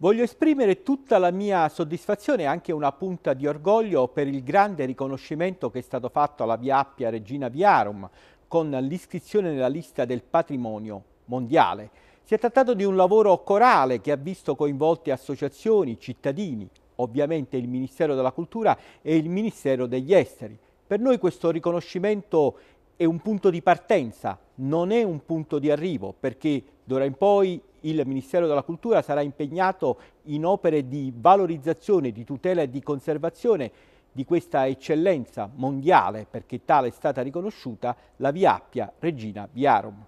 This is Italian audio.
Voglio esprimere tutta la mia soddisfazione e anche una punta di orgoglio per il grande riconoscimento che è stato fatto alla Via Appia Regina Viarum con l'iscrizione nella lista del patrimonio mondiale. Si è trattato di un lavoro corale che ha visto coinvolte associazioni, cittadini, ovviamente il Ministero della Cultura e il Ministero degli Esteri. Per noi questo riconoscimento è un punto di partenza, non è un punto di arrivo, perché d'ora in poi il Ministero della Cultura sarà impegnato in opere di valorizzazione, di tutela e di conservazione di questa eccellenza mondiale, perché tale è stata riconosciuta, la Via Appia Regina Viarum.